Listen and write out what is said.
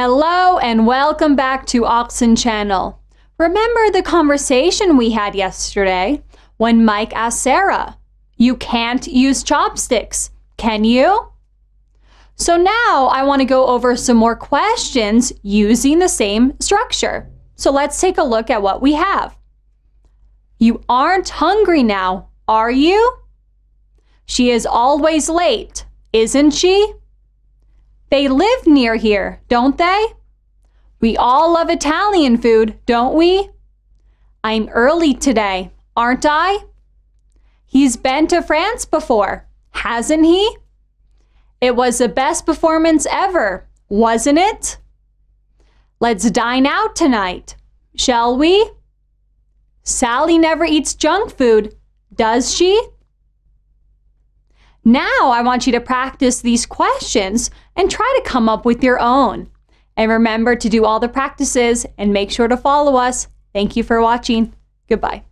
Hello and welcome back to Oxen Channel. Remember the conversation we had yesterday when Mike asked Sarah, You can't use chopsticks, can you? So now I want to go over some more questions using the same structure. So let's take a look at what we have. You aren't hungry now, are you? She is always late, isn't she? They live near here, don't they? We all love Italian food, don't we? I'm early today, aren't I? He's been to France before, hasn't he? It was the best performance ever, wasn't it? Let's dine out tonight, shall we? Sally never eats junk food, does she? Now I want you to practice these questions and try to come up with your own. And remember to do all the practices and make sure to follow us. Thank you for watching. Goodbye.